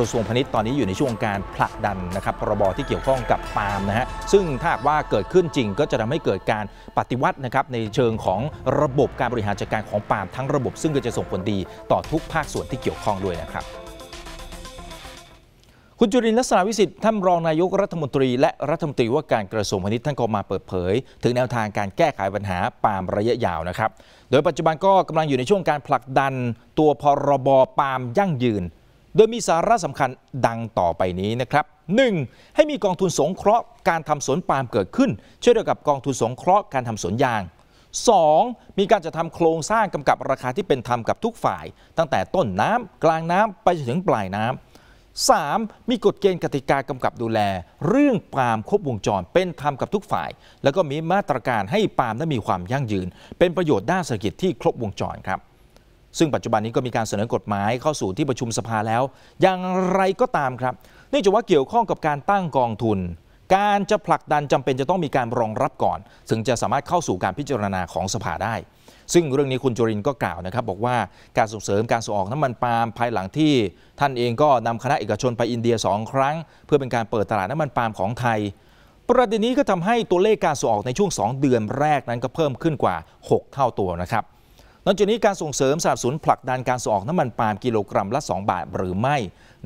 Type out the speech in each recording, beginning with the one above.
ระทรวงพาณิชย์ตอนนี้อยู่ในช่วงการผลักดันนะครับพรบที่เกี่ยวข้องกับปาล์มนะฮะซึ่งถ้าว่าเกิดขึ้นจริงก็จะทำให้เกิดการปฏิวัตินะครับในเชิงของระบบการบริหารจัดการของปาล์มทั้งระบบซึ่งก็จะส่งผลดีต่อทุกภาคส่วนที่เกี่ยวข้องด้วยนะครับ คุณจุรินลักษณะวิสิทธิ์ท่านรองนายกรัฐมนตรีและรัฐมนตรีว่าการกระทรวงพาณิชย์ท่านก็มาเปิดเผย ถึงแนวทางการแก้ไขปัญหาปาล์มระยะยาวนะครับ โดยปัจจุบันก็กำลังอยู่ในช่วงการผลักดัน ตัวพรบปาล์มยั่งยืนโดยมีสาระสำคัญดังต่อไปนี้นะครับ 1. ให้มีกองทุนสงเคราะห์การทำสวนปาล์มเกิดขึ้น เช่นเดียวกับกองทุนสงเคราะห์การทำสวนยาง 2. มีการจะทำโครงสร้างกำกับราคาที่เป็นธรรมกับทุกฝ่าย ตั้งแต่ต้นน้ำกลางน้ำไปจนถึงปลายน้ำ 3. มีกฎเกณฑ์กติกากำกับดูแลเรื่องปาล์มครบวงจรเป็นธรรมกับทุกฝ่าย แล้วก็มีมาตรการให้ปาล์มนั้นมีความยั่งยืน เป็นประโยชน์ด้านเศรษฐกิจที่ครบวงจรครับซึ่งปัจจุบันนี้ก็มีการเสนอกฎหมายเข้าสู่ที่ประชุมสภาแล้ว อย่างไรก็ตามครับเนื่องจากว่าเกี่ยวข้องกับการตั้งกองทุน การจะผลักดันจำเป็นจะต้องมีการรองรับก่อนถึงจะสามารถเข้าสู่การพิจารณาของสภาได้ ซึ่งเรื่องนี้คุณจุรินก็กล่าวนะครับ บอกว่าการส่งเสริมการส่งออกน้ำมันปาล์มภายหลังที่ท่านเองก็นำคณะเอกชนไปอินเดีย 2 ครั้ง เพื่อเป็นการเปิดตลาดน้ำมันปาล์มของไทย ประเด็นนี้ก็ทำให้ตัวเลขการส่งออกในช่วง 2 เดือนแรกนั้นก็เพิ่มขึ้นกว่า 6 เท่าตัวนะครับนอกจากนี้การส่งเสริมสนับสนุนผลักดันการส่งออกน้ำมันปาล์มกิโลกรัมละ 2 บาทหรือไม่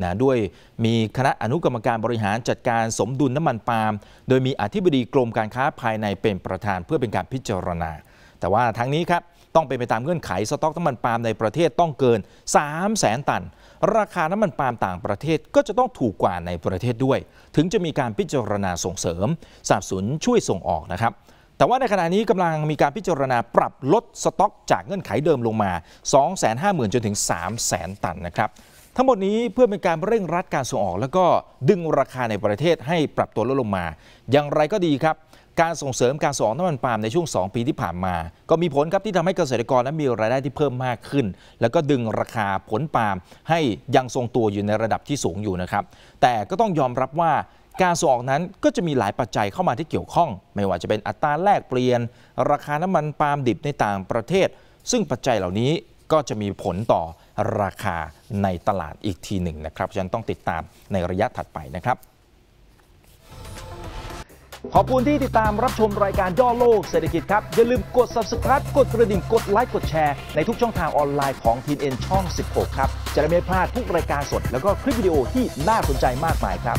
นะด้วยมีคณะอนุกรรมการบริหารจัดการสมดุลน้ำมันปาล์มโดยมีอธิบดีกรมการค้าภายในเป็นประธานเพื่อเป็นการพิจารณา แต่ว่าทั้งนี้ครับต้องเป็นไปตามเงื่อนไขสต็อกน้ำมันปาล์มในประเทศต้องเกิน 3 0 0แสนตันราคาน้ำมันปาล์มต่างประเทศก็จะต้องถูกกว่าในประเทศด้วย ถึงจะมีการพิจารณาส่งเสริมสนับสนุนช่วยส่งออกนะครับแต่ว่าในขณะนี้กำลังมีการพิจารณาปรับลดสต็อกจากเงื่อนไขเดิมลงมา 250,000จนถึง 300,000 ตันนะครับ ทั้งหมดนี้เพื่อเป็นการเร่งรัดการส่งออกแล้วก็ดึงราคาในประเทศให้ปรับตัวลดลงมา อย่างไรก็ดีครับ การส่งเสริมการส่งออกน้ำมันปาล์มในช่วง 2 ปีที่ผ่านมา ก็มีผลครับที่ทำให้เกษตรกรนั้นมีรายได้ที่เพิ่มมากขึ้น แล้วก็ดึงราคาผลปาล์มให้ยังทรงตัวอยู่ในระดับที่สูงอยู่นะครับ แต่ก็ต้องยอมรับว่าการส่งออกนั้นก็จะมีหลายปัจจัยเข้ามาที่เกี่ยวข้อง ไม่ว่าจะเป็นอัตราแลกเปลี่ยน ราคาน้ำมันปาล์มดิบในต่างประเทศ ซึ่งปัจจัยเหล่านี้ก็จะมีผลต่อราคาในตลาดอีกทีหนึ่งนะครับฉะนั้นต้องติดตามในระยะถัดไปนะครับ ขอบคุณที่ติดตามรับชมรายการย่อโลกเศรษฐกิจครับ อย่าลืมกด subscribe กดกระดิ่งกดไลค์กดแชร์ในทุกช่องทางออนไลน์ของ t นช่อง16ครับจะได้ไม่พลาดทุกรายการสดแล้วก็คลิปวิดีโอที่น่าสนใจมากมายครับ